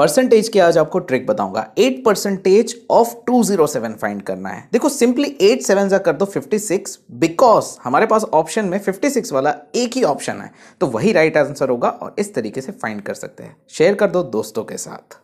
percentage की आज आपको ट्रिक बताऊंगा eight percentage of two zero seven find करना है देखो सिंपली एट सेवन जा कर दो फिफ्टी सिक्स बिकॉज हमारे पास ऑप्शन में फिफ्टी सिक्स वाला एक ही ऑप्शन है तो वही राइट right आंसर होगा और इस तरीके से फाइंड कर सकते हैं शेयर कर दो दोस्तों के साथ